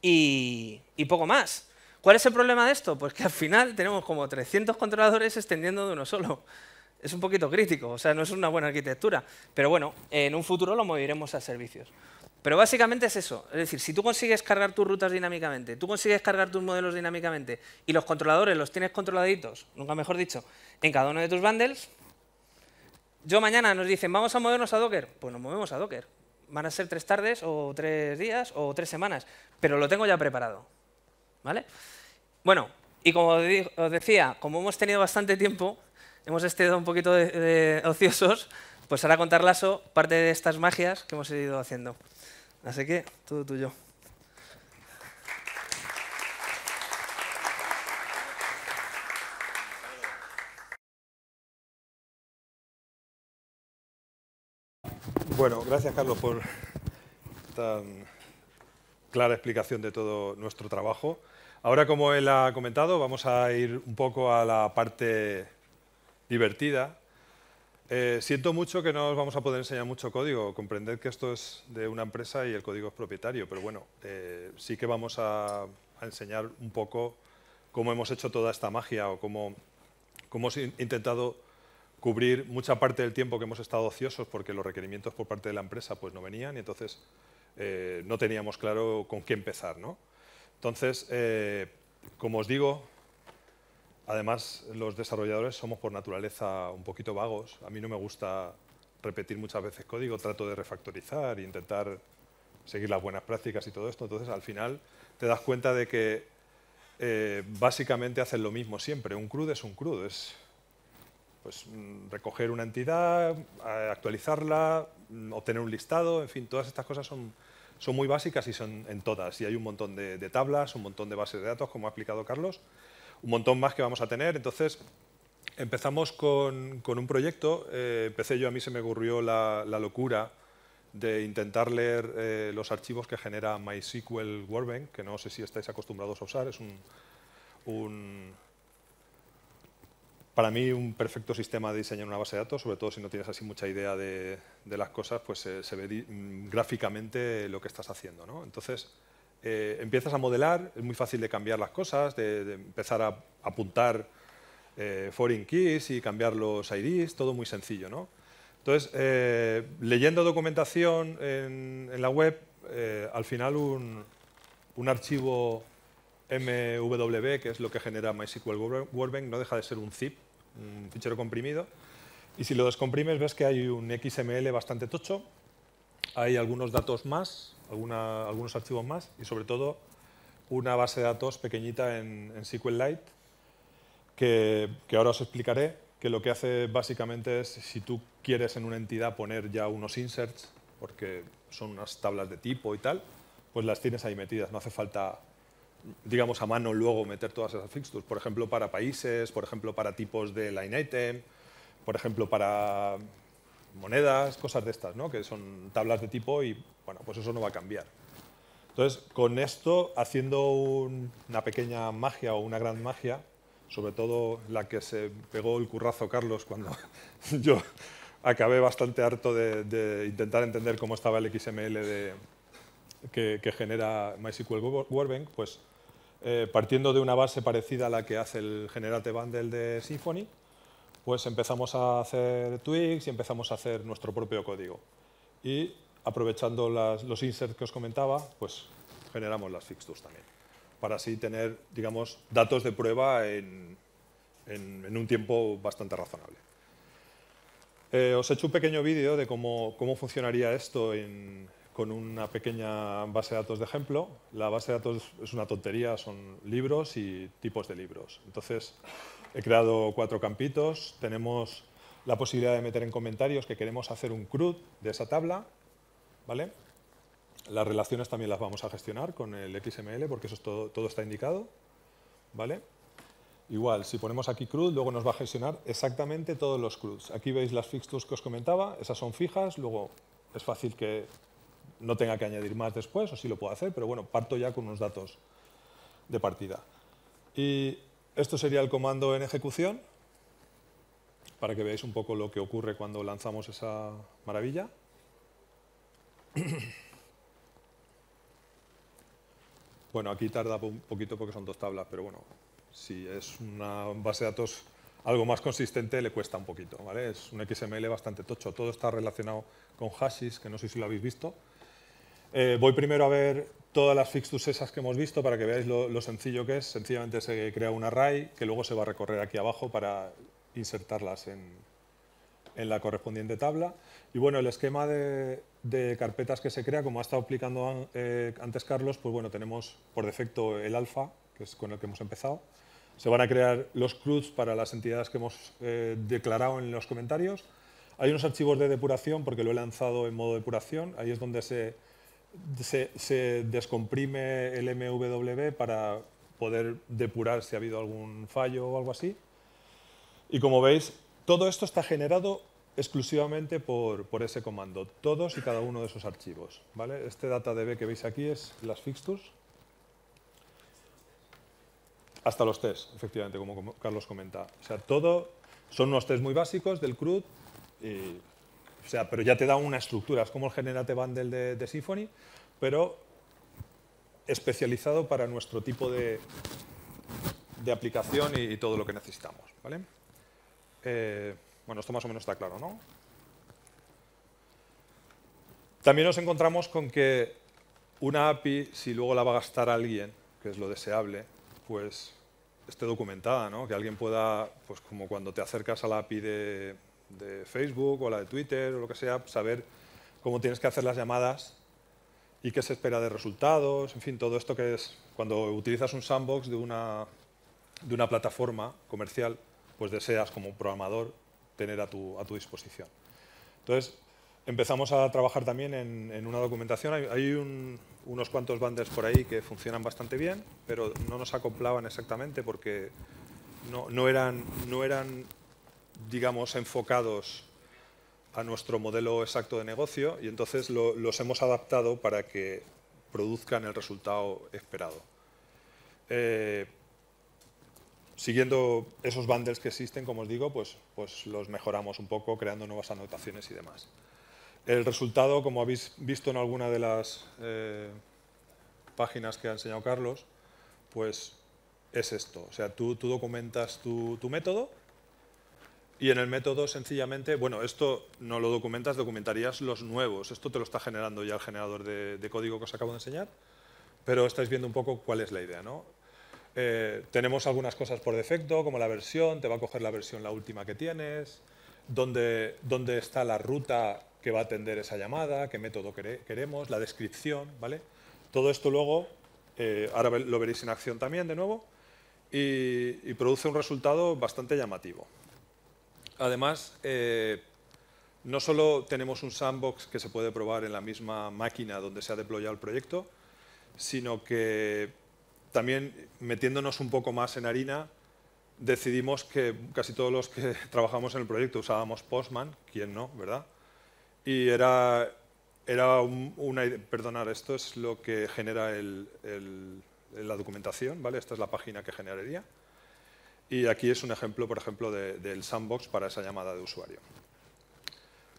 y, poco más. ¿Cuál es el problema de esto? Pues que al final tenemos como 300 controladores extendiendo de uno solo. Es un poquito crítico, o sea, no es una buena arquitectura. Pero bueno, en un futuro lo moveremos a servicios. Pero básicamente es eso. Es decir, si tú consigues cargar tus rutas dinámicamente, tú consigues cargar tus modelos dinámicamente y los controladores los tienes controladitos, nunca mejor dicho, en cada uno de tus bundles, yo mañana nos dicen, vamos a movernos a Docker. Pues nos movemos a Docker. Van a ser tres tardes o tres días o tres semanas, pero lo tengo ya preparado. ¿Vale? Bueno, y como os decía, como hemos tenido bastante tiempo, hemos estado un poquito de, ociosos, pues ahora contar parte de estas magias que hemos ido haciendo. Así que todo tuyo. Bueno, gracias Carlos por tan clara explicación de todo nuestro trabajo. Ahora, como él ha comentado, vamos a ir un poco a la parte divertida. Eh, siento mucho que no os vamos a poder enseñar mucho código. Comprended que esto es de una empresa y el código es propietario, pero bueno, eh, sí que vamos a, enseñar un poco cómo hemos hecho toda esta magia o cómo, cómo hemos intentado cubrir mucha parte del tiempo que hemos estado ociosos porque los requerimientos por parte de la empresa pues no venían y entonces eh, no teníamos claro con qué empezar. Entonces, eh, como os digo, además los desarrolladores somos por naturaleza un poquito vagos. A mí no me gusta repetir muchas veces código, trato de refactorizar e intentar seguir las buenas prácticas y todo esto. Entonces, al final te das cuenta de que eh, básicamente hacen lo mismo siempre. Un CRUD es un CRUD, es pues, mm, recoger una entidad, actualizarla, mm, obtener un listado, en fin, todas estas cosas son, son muy básicas y son en todas. Y hay un montón de, tablas, un montón de bases de datos, como ha explicado Carlos, un montón más que vamos a tener. Entonces, empezamos con, un proyecto. Eh, empecé yo, a mí se me ocurrió la, locura de intentar leer eh, los archivos que genera MySQL Workbench, que no sé si estáis acostumbrados a usar, es un para mí, un perfecto sistema de diseño en una base de datos, sobre todo si no tienes así mucha idea de, las cosas, pues eh, se ve mm, gráficamente lo que estás haciendo. Entonces, eh, empiezas a modelar, es muy fácil de cambiar las cosas, de, empezar a apuntar eh, foreign keys y cambiar los IDs, todo muy sencillo. Entonces, leyendo documentación en, la web, al final un, un, archivo MWB, que es lo que genera MySQL Workbench, no deja de ser un zip, un fichero comprimido. Y si lo descomprimes ves que hay un XML bastante tocho, hay algunos datos más, algunos archivos más y sobre todo una base de datos pequeñita en, SQLite que, que, ahora os explicaré, que lo que hace básicamente es si tú quieres en una entidad poner ya unos inserts, porque son unas tablas de tipo y tal, pues las tienes ahí metidas, no hace falta digamos, a mano luego meter todas esas fixtures, por ejemplo, para países, por ejemplo, para tipos de line item, por ejemplo, para monedas, cosas de estas, ¿no? que son tablas de tipo y, bueno, pues eso no va a cambiar. Entonces, con esto, haciendo una pequeña magia o una gran magia, sobre todo la que se pegó el currazo Carlos cuando yo acabé bastante harto de intentar entender cómo estaba el XML de, que, genera MySQL Workbench, pues eh, partiendo de una base parecida a la que hace el Generate Bundle de Symfony, pues empezamos a hacer tweaks y empezamos a hacer nuestro propio código. Y aprovechando los inserts que os comentaba, pues generamos las fixtures también, para así tener, digamos, datos de prueba en, un tiempo bastante razonable. Eh, os he hecho un pequeño vídeo de cómo, cómo funcionaría esto en, con una pequeña base de datos de ejemplo. La base de datos es una tontería, son libros y tipos de libros. Entonces, he creado cuatro campitos. Tenemos la posibilidad de meter en comentarios que queremos hacer un CRUD de esa tabla. ¿vale? Las relaciones también las vamos a gestionar con el XML porque eso todo, está indicado. ¿vale? Igual, si ponemos aquí CRUD, luego nos va a gestionar exactamente todos los CRUDs. Aquí veis las fixtures que os comentaba, esas son fijas, luego es fácil que no tenga que añadir más después, o sí lo puedo hacer, pero bueno, parto ya con unos datos de partida. Y esto sería el comando en ejecución, para que veáis un poco lo que ocurre cuando lanzamos esa maravilla. Bueno, aquí tarda un poquito porque son dos tablas, pero bueno, si es una base de datos algo más consistente le cuesta un poquito, ¿vale? Es un XML bastante tocho, todo está relacionado con hashes, que no sé si lo habéis visto, eh, voy primero a ver todas las fixtures esas que hemos visto para que veáis lo, sencillo que es. Sencillamente se crea un array que luego se va a recorrer aquí abajo para insertarlas en, en la correspondiente tabla. Y bueno, el esquema de, de carpetas que se crea, como ha estado explicando eh, antes Carlos, pues bueno, tenemos por defecto el alfa, que es con el que hemos empezado. Se van a crear los CRUDs para las entidades que hemos eh, declarado en los comentarios. Hay unos archivos de depuración, porque lo he lanzado en modo depuración. Ahí es donde se se, descomprime el MWB para poder depurar si ha habido algún fallo o algo así. Y como veis, todo esto está generado exclusivamente por, ese comando, todos y cada uno de esos archivos. ¿vale? Este DB que veis aquí es las fixtures. Hasta los tests, efectivamente, como Carlos comenta. O sea, todo son unos tests muy básicos del CRUD y o sea, pero ya te da una estructura, es como el Generate Bundle de, Symfony, pero especializado para nuestro tipo de, aplicación y, todo lo que necesitamos. ¿vale? Eh, bueno, esto más o menos está claro, ¿no? También nos encontramos con que una API, si luego la va a gastar alguien, que es lo deseable, pues esté documentada, ¿no? Que alguien pueda, pues como cuando te acercas a la API de, de Facebook o la de Twitter o lo que sea, saber cómo tienes que hacer las llamadas y qué se espera de resultados, en fin, todo esto que es cuando utilizas un sandbox de una, de una plataforma comercial, pues deseas como programador tener a tu, a tu disposición. Entonces, empezamos a trabajar también en, una documentación. Hay, unos cuantos banders por ahí que funcionan bastante bien, pero no nos acoplaban exactamente porque no, no, eran, no eran digamos, enfocados a nuestro modelo exacto de negocio y entonces los hemos adaptado para que produzcan el resultado esperado. Eh, siguiendo esos bundles que existen, como os digo, pues, pues los mejoramos un poco, creando nuevas anotaciones y demás. El resultado, como habéis visto en alguna de las eh, páginas que ha enseñado Carlos, pues es esto. O sea, tú, tú documentas tu método y en el método, sencillamente, bueno, esto no lo documentas, documentarías los nuevos. Esto te lo está generando ya el generador de, código que os acabo de enseñar, pero estáis viendo un poco cuál es la idea, eh, tenemos algunas cosas por defecto, como la versión, te va a coger la versión la última que tienes, dónde, dónde está la ruta que va a atender esa llamada, qué método queremos, la descripción, ¿vale? Todo esto luego, eh, ahora lo veréis en acción también de nuevo, y produce un resultado bastante llamativo. Además, eh, no solo tenemos un sandbox que se puede probar en la misma máquina donde se ha deployado el proyecto, sino que también metiéndonos un poco más en harina, decidimos que casi todos los que trabajamos en el proyecto usábamos Postman, ¿quién no, verdad? Y era, era un, una... Perdonar, esto es lo que genera la documentación, ¿vale? Esta es la página que generaría. Y aquí es un ejemplo, por ejemplo, del sandbox para esa llamada de usuario.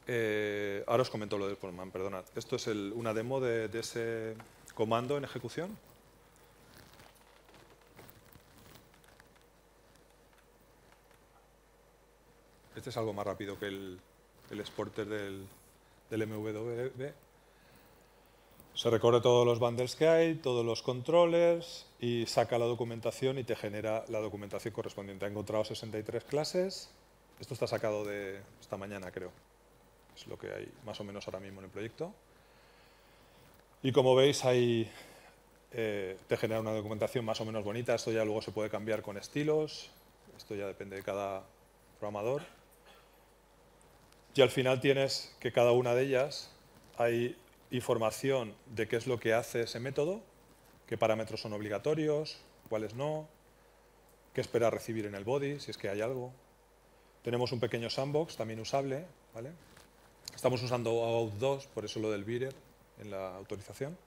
Eh, ahora os comento lo del Pullman, perdonad. Esto es una demo de, ese comando en ejecución. Este es algo más rápido que el, exporter del, del MWB. Se recorre todos los bundles que hay, todos los controllers y saca la documentación y te genera la documentación correspondiente. Ha encontrado 63 clases. Esto está sacado de esta mañana, creo. Es lo que hay más o menos ahora mismo en el proyecto. Y como veis, ahí eh, te genera una documentación más o menos bonita. Esto ya luego se puede cambiar con estilos. Esto ya depende de cada programador. Y al final tienes que cada una de ellas hay información de qué es lo que hace ese método, qué parámetros son obligatorios, cuáles no, qué espera recibir en el body, si es que hay algo. Tenemos un pequeño sandbox también usable. ¿vale? Estamos usando OAuth 2, por eso lo del bearer en la autorización.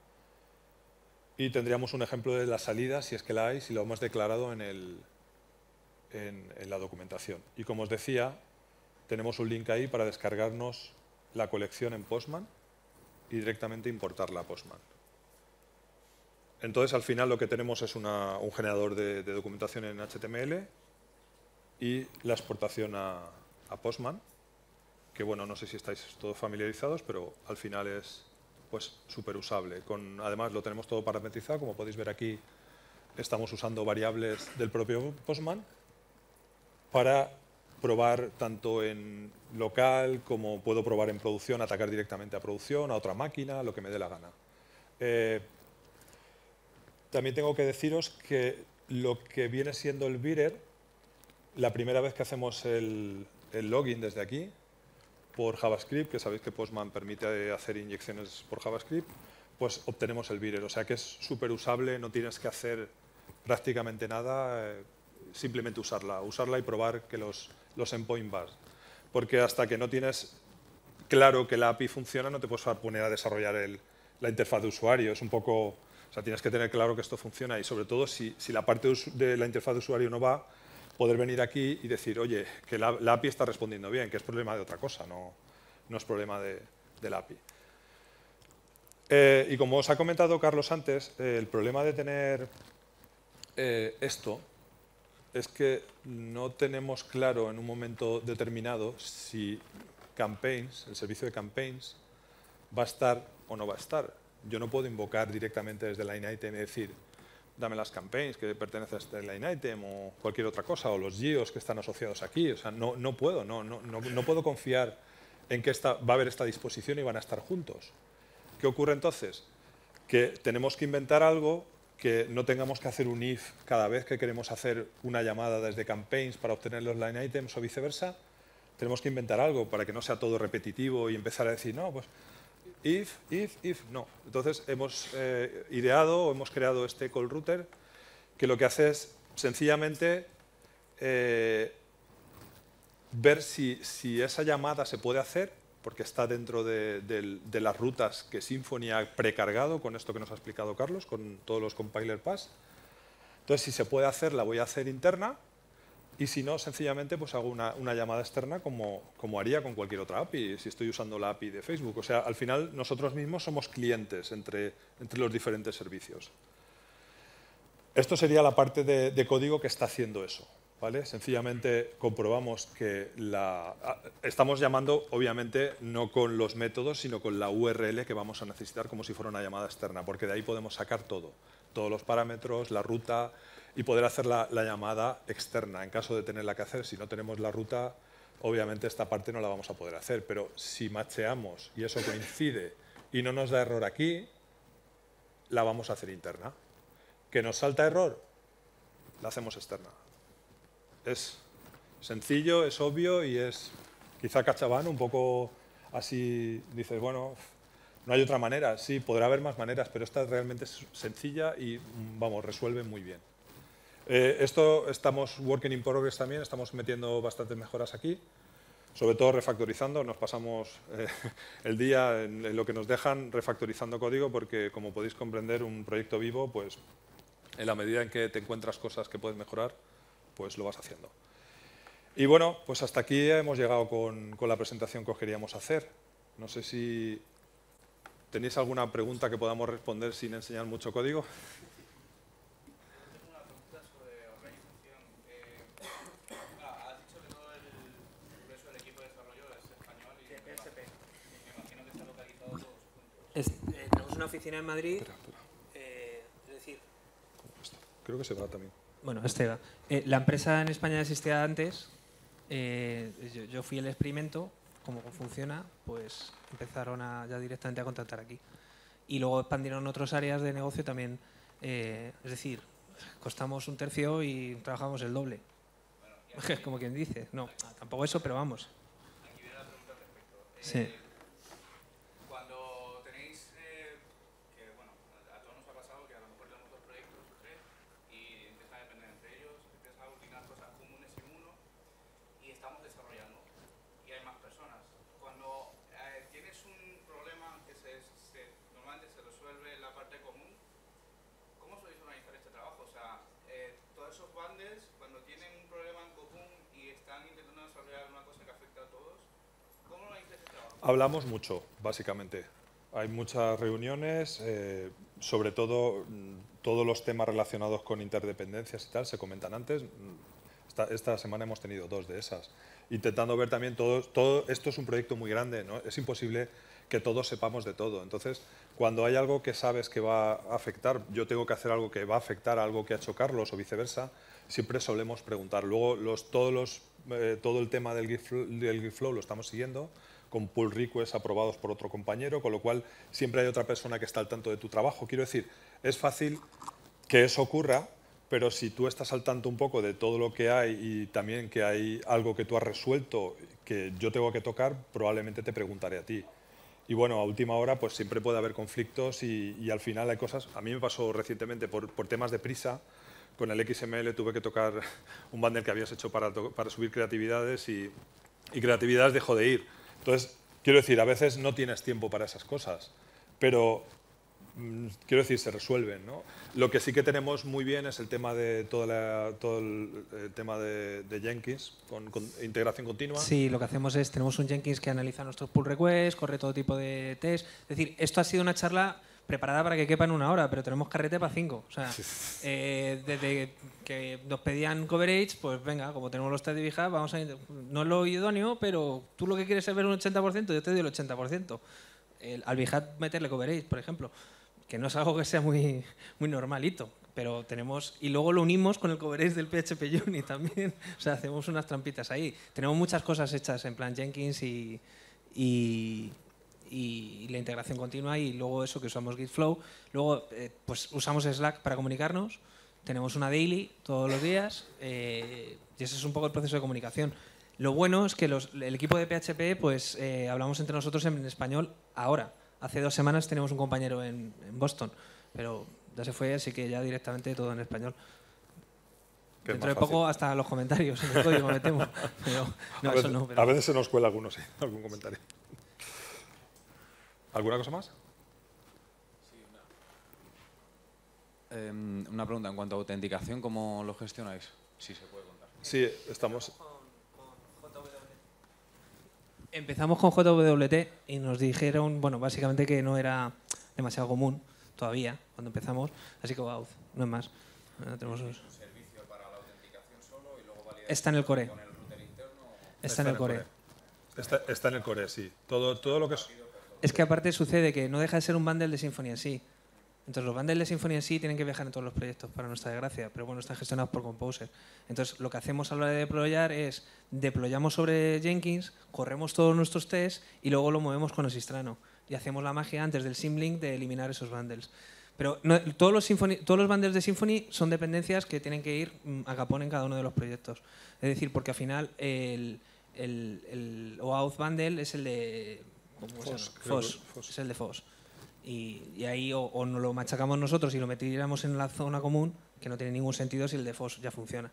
Y tendríamos un ejemplo de la salida, si es que la hay, si lo hemos declarado en, el, en la documentación. Y como os decía, tenemos un link ahí para descargarnos la colección en Postman y directamente importarla a Postman. Entonces, al final lo que tenemos es un generador de, documentación en HTML y la exportación a, Postman, que bueno, no sé si estáis todos familiarizados, pero al final es pues súper usable. Con, además, lo tenemos todo parametrizado, como podéis ver aquí, estamos usando variables del propio Postman para probar tanto en local como puedo probar en producción, atacar directamente a producción, a otra máquina, lo que me dé la gana. Eh, también tengo que deciros que lo que viene siendo el beater, la primera vez que hacemos el, login desde aquí, por JavaScript, que sabéis que Postman permite hacer inyecciones por JavaScript, pues obtenemos el beater. O sea que es súper usable, no tienes que hacer prácticamente nada, eh, simplemente usarla. Usarla y probar que los los endpoint bars. Porque hasta que no tienes claro que la API funciona, no te puedes poner a desarrollar la interfaz de usuario. Es un poco, o sea, tienes que tener claro que esto funciona y sobre todo si, la parte de la interfaz de usuario no va, poder venir aquí y decir, oye, que la, API está respondiendo bien, que es problema de otra cosa, no, no es problema de, la API. Eh, y como os ha comentado Carlos antes, eh, el problema de tener eh, esto es que no tenemos claro en un momento determinado si campaigns, el servicio de campaigns, va a estar o no va a estar. Yo no puedo invocar directamente desde line item y decir, dame las campaigns que pertenecen a este line item o cualquier otra cosa, o los geos que están asociados aquí. O sea, no, no puedo, no, no, no, puedo confiar en que esta, va a haber esta disposición y van a estar juntos. ¿Qué ocurre entonces? Que tenemos que inventar algo que no tengamos que hacer un if cada vez que queremos hacer una llamada desde campaigns para obtener los line items o viceversa, tenemos que inventar algo para que no sea todo repetitivo y empezar a decir, no, pues if, if, if, no. Entonces hemos eh, ideado o hemos creado este call router que lo que hace es sencillamente eh, ver si, si esa llamada se puede hacer porque está dentro de, las rutas que Symfony ha precargado con esto que nos ha explicado Carlos, con todos los compiler pass. Entonces, si se puede hacer, la voy a hacer interna, y si no, sencillamente pues hago una, llamada externa como, haría con cualquier otra API, si estoy usando la API de Facebook. O sea, al final nosotros mismos somos clientes entre, los diferentes servicios. Esto sería la parte de código que está haciendo eso. Sencillamente comprobamos que la... Estamos llamando, obviamente, no con los métodos, sino con la URL que vamos a necesitar como si fuera una llamada externa, porque de ahí podemos sacar todo, todos los parámetros, la ruta y poder hacer la, llamada externa en caso de tenerla que hacer. Si no tenemos la ruta, obviamente esta parte no la vamos a poder hacer, pero si macheamos y eso coincide y no nos da error aquí, la vamos a hacer interna. ¿Que nos salta error? La hacemos externa es sencillo, es obvio y es quizá cachabán, un poco así dices, bueno, no hay otra manera, sí, podrá haber más maneras, pero esta realmente sencilla y, vamos, resuelve muy bien. Eh, esto estamos working in progress también, estamos metiendo bastantes mejoras aquí, sobre todo refactorizando, nos pasamos eh, el día en, en, lo que nos dejan refactorizando código porque, como podéis comprender, un proyecto vivo, pues en la medida en que te encuentras cosas que puedes mejorar, pues lo vas haciendo. Y bueno, pues hasta aquí hemos llegado con, la presentación que os queríamos hacer. No sé si tenéis alguna pregunta que podamos responder sin enseñar mucho código. Eh, tenemos una oficina en Madrid. Eh, es decir. Creo que se va también. Bueno, Esteban. Eh, la empresa en España existía antes. Eh, yo, fui el experimento. Como funciona, pues empezaron a, ya directamente a contratar aquí. Y luego expandieron otras áreas de negocio también. Eh, es decir, costamos un tercio y trabajamos el doble. como quien dice. No, tampoco eso, pero vamos. Sí. Hablamos mucho, básicamente. Hay muchas reuniones, eh, sobre todo mm, todos los temas relacionados con interdependencias y tal se comentan antes. Mm, esta, esta semana hemos tenido dos de esas. Intentando ver también todo, todo esto es un proyecto muy grande, ¿no? es imposible que todos sepamos de todo. Entonces, cuando hay algo que sabes que va a afectar, yo tengo que hacer algo que va a afectar a algo que ha chocarlos o viceversa, siempre solemos preguntar. Luego, los, todos los, eh, todo el tema del del flow lo estamos siguiendo con pull requests aprobados por otro compañero, con lo cual siempre hay otra persona que está al tanto de tu trabajo. Quiero decir, es fácil que eso ocurra, pero si tú estás al tanto un poco de todo lo que hay y también que hay algo que tú has resuelto que yo tengo que tocar, probablemente te preguntaré a ti. Y bueno, a última hora pues siempre puede haber conflictos y, al final hay cosas... A mí me pasó recientemente por, temas de prisa, con el XML tuve que tocar un bundle que habías hecho para, subir creatividades y, y creatividades dejó de ir entonces, quiero decir, a veces no tienes tiempo para esas cosas, pero mm, quiero decir, se resuelven. ¿no? Lo que sí que tenemos muy bien es el tema de toda todo el, tema de, Jenkins, con, integración continua. Sí, lo que hacemos es, tenemos un Jenkins que analiza nuestros pull requests, corre todo tipo de test. Es decir, esto ha sido una charla preparada para que quepa en una hora, pero tenemos carrete para cinco. O sea, eh, desde que nos pedían coverage, pues venga, como tenemos los de vamos a... No es lo idóneo, pero tú lo que quieres es ver un 80%, yo te doy el 80%. al Vijat meterle coverage, por ejemplo, que no es algo que sea muy, muy normalito, pero tenemos... Y luego lo unimos con el coverage del PHP Unit también. o sea, hacemos unas trampitas ahí. Tenemos muchas cosas hechas en plan Jenkins y... y y, la integración continua y luego eso que usamos GitFlow, Luego eh, pues usamos Slack para comunicarnos. Tenemos una daily todos los días eh, y ese es un poco el proceso de comunicación. Lo bueno es que el equipo de PHP pues eh, hablamos entre nosotros en español ahora. Hace dos semanas tenemos un compañero en, Boston, pero ya se fue, así que ya directamente todo en español. Dentro de poco hasta los comentarios en el código metemos. a, veces, se nos cuela alguno, algún comentario. ¿Alguna cosa más? Sí, em, una. pregunta en cuanto a autenticación, ¿cómo lo gestionáis? sí, se puede contar. Sí, estamos... Empezamos con JWT y nos dijeron, bueno, básicamente que no era demasiado común todavía cuando empezamos, así que wow, no es más. Ah, tenemos un servicio para la autenticación solo y luego Está en el core. Está, en el core. Está, en el core, sí. Todo, todo lo que es... Es que aparte sucede que no deja de ser un bundle de Symfony en sí. Entonces los bundles de Symfony en sí tienen que viajar en todos los proyectos, para nuestra desgracia, pero bueno, están gestionados por Composer. Entonces lo que hacemos a la hora de deployar es deployamos sobre Jenkins, corremos todos nuestros tests y luego lo movemos con el Y hacemos la magia antes del symlink de eliminar esos bundles. Pero todos, los todos los bundles de Symfony son dependencias que tienen que ir mm, a capón en cada uno de los proyectos. Es decir, porque al final el, el, el OAuth bundle es el de Fos, es el de Fos. Y, ahí o, o lo machacamos nosotros y lo metiéramos en la zona común, que no tiene ningún sentido si el de Fos ya funciona.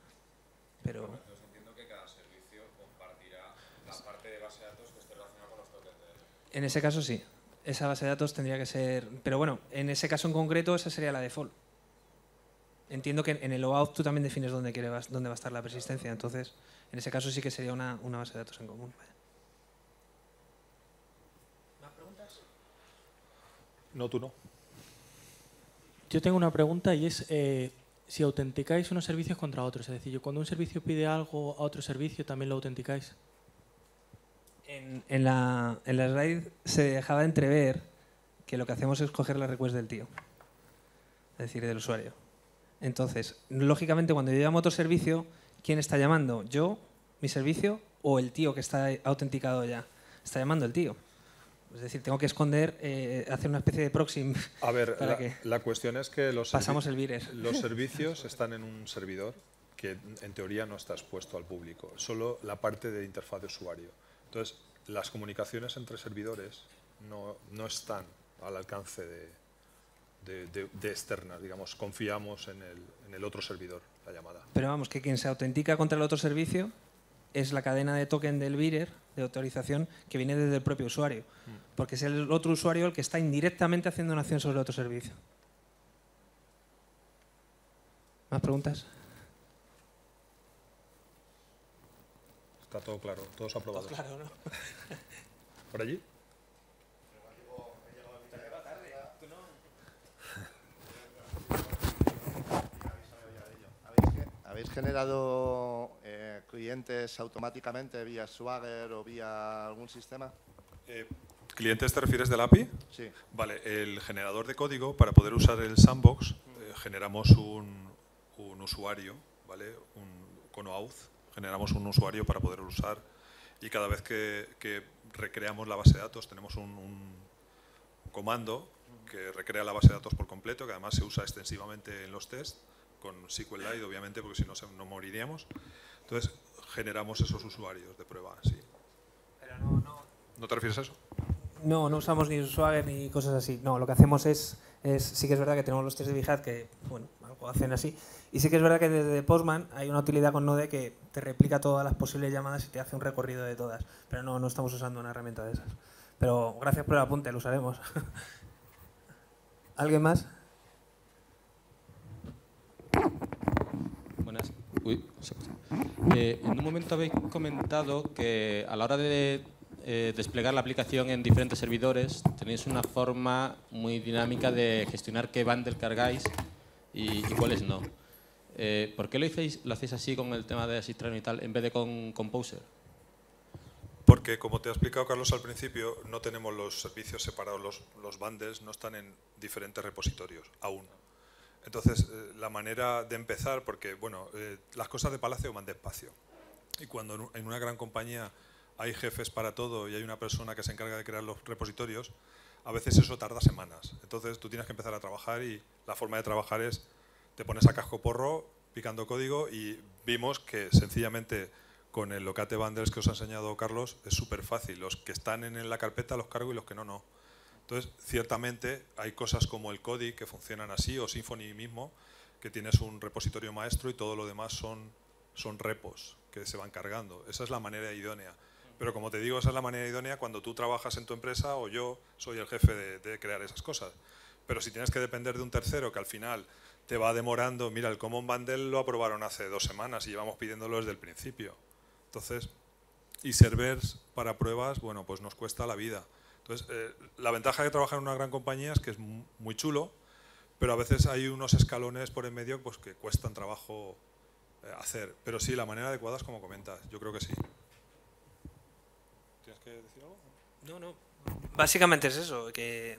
Pero... entiendo que cada servicio compartirá la parte de base de datos que esté relacionada con los tokens En ese caso sí. Esa base de datos tendría que ser... Pero bueno, en ese caso en concreto esa sería la default. Entiendo que en el OAuth tú también defines dónde, quiere, dónde va a estar la persistencia, entonces en ese caso sí que sería una, una base de datos en común. No, tú no. Yo tengo una pregunta y es eh, si autenticáis unos servicios contra otros. Es decir, cuando un servicio pide algo a otro servicio, ¿también lo autenticáis? En, la, en slide se dejaba entrever que lo que hacemos es coger la request del tío, es decir, del usuario. Entonces, lógicamente, cuando yo llamo a otro servicio, ¿quién está llamando? ¿Yo, mi servicio o el tío que está autenticado ya? Está llamando el tío. Es decir, tengo que esconder, eh, hacer una especie de proxy. A ver, la, cuestión es que los, pasamos el los servicios están en un servidor que en teoría no está expuesto al público, solo la parte de interfaz de usuario. Entonces, las comunicaciones entre servidores no, no están al alcance de, externas, digamos, confiamos en el, en el otro servidor, la llamada. Pero vamos, que quien se autentica contra el otro servicio es la cadena de token del bidder de autorización, que viene desde el propio usuario. Mm. Porque es el otro usuario el que está indirectamente haciendo una acción sobre otro servicio. ¿Más preguntas? Está todo claro, todo se aprobado. claro, ¿no? ¿Por allí? ¿Habéis generado eh, clientes automáticamente vía Swagger o vía algún sistema? Eh, ¿Clientes te refieres del API? Sí. Vale, el generador de código, para poder usar el sandbox, eh, generamos un, usuario, ¿vale? Un, con OAuth, generamos un usuario para poder usar y cada vez que, recreamos la base de datos tenemos un, un comando que recrea la base de datos por completo, que además se usa extensivamente en los tests con SQLite, obviamente, porque si no, no moriríamos. Entonces, generamos esos usuarios de prueba, sí. no, te refieres a eso? No, no usamos ni Swagger ni cosas así. No, lo que hacemos es, es sí que es verdad que tenemos los test de Bihad que, bueno, hacen así. Y sí que es verdad que desde Postman hay una utilidad con Node que te replica todas las posibles llamadas y te hace un recorrido de todas. Pero no, no estamos usando una herramienta de esas. Pero gracias por el apunte, lo usaremos. ¿Alguien más? Eh, en un momento habéis comentado que a la hora de eh, desplegar la aplicación en diferentes servidores tenéis una forma muy dinámica de gestionar qué bundle cargáis y, cuáles no. Eh, ¿Por qué lo, hacéis, así con el tema de Asistrano y tal en vez de con Composer? Porque, como te ha explicado Carlos al principio, no tenemos los servicios separados, los, los bundles no están en diferentes repositorios aún. Entonces, eh, la manera de empezar, porque bueno, eh, las cosas de palacio van despacio. Y cuando en una gran compañía hay jefes para todo y hay una persona que se encarga de crear los repositorios, a veces eso tarda semanas. Entonces tú tienes que empezar a trabajar y la forma de trabajar es, te pones a casco porro picando código y vimos que sencillamente con el locate bundles que os ha enseñado Carlos es súper fácil. Los que están en la carpeta los cargo y los que no, no. Entonces, ciertamente hay cosas como el CODI que funcionan así, o Symfony mismo, que tienes un repositorio maestro y todo lo demás son, repos que se van cargando. Esa es la manera idónea. Pero como te digo, esa es la manera idónea cuando tú trabajas en tu empresa o yo soy el jefe de, crear esas cosas. Pero si tienes que depender de un tercero que al final te va demorando, mira, el Common Bundle lo aprobaron hace dos semanas y llevamos pidiéndolo desde el principio. Entonces, y servers para pruebas, bueno, pues nos cuesta la vida. Entonces, eh, la ventaja de trabajar en una gran compañía es que es muy chulo, pero a veces hay unos escalones por en medio pues, que cuestan trabajo eh, hacer. Pero sí, la manera adecuada es como comentas, yo creo que sí. ¿Tienes que decir algo? No, no. Básicamente es eso, que,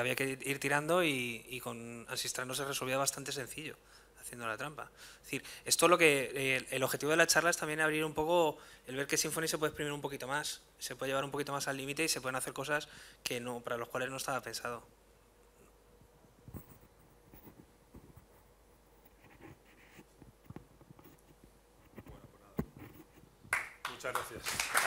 había que ir tirando y, con Asistrano se resolvía bastante sencillo haciendo la trampa. Es decir, esto es lo que eh, el objetivo de la charla es también abrir un poco, el ver que Symfony se puede exprimir un poquito más, se puede llevar un poquito más al límite y se pueden hacer cosas que no, para los cuales no estaba pensado. Pues Muchas gracias.